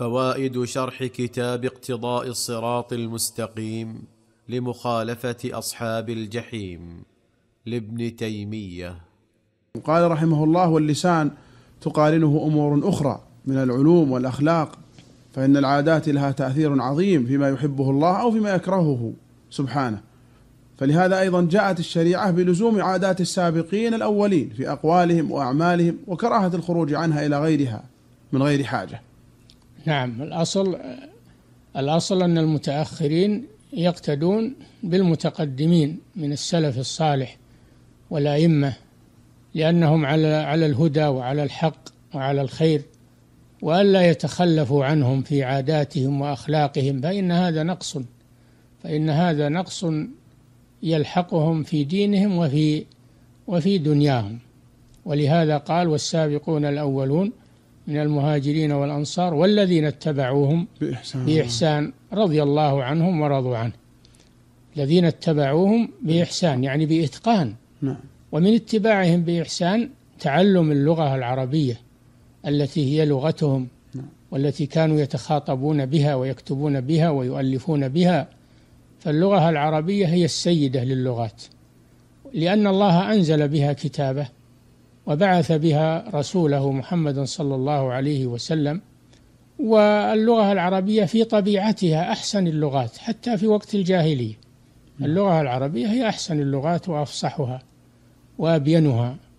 فوائد شرح كتاب اقتضاء الصراط المستقيم لمخالفه اصحاب الجحيم لابن تيميه قال رحمه الله واللسان تقارنه امور اخرى من العلوم والاخلاق فان العادات لها تاثير عظيم فيما يحبه الله او فيما يكرهه سبحانه فلهذا ايضا جاءت الشريعه بلزوم عادات السابقين الاولين في اقوالهم واعمالهم وكراهه الخروج عنها الى غيرها من غير حاجه نعم الأصل الأصل أن المتأخرين يقتدون بالمتقدمين من السلف الصالح والأئمة لأنهم على على الهدى وعلى الحق وعلى الخير وألا يتخلفوا عنهم في عاداتهم وأخلاقهم فإن هذا نقص فإن هذا نقص يلحقهم في دينهم وفي وفي دنياهم ولهذا قال والسابقون الأولون من المهاجرين والأنصار والذين اتبعوهم بإحسان, بإحسان رضي الله عنهم ورضوا عنه الذين اتبعوهم بإحسان يعني بإتقان نعم. ومن اتباعهم بإحسان تعلم اللغة العربية التي هي لغتهم نعم. والتي كانوا يتخاطبون بها ويكتبون بها ويؤلفون بها فاللغة العربية هي السيدة للغات لأن الله أنزل بها كتابه وبعث بها رسوله محمدا صلى الله عليه وسلم واللغة العربية في طبيعتها أحسن اللغات حتى في وقت الجاهلية نعم. اللغة العربية هي أحسن اللغات وأفصحها وأبينها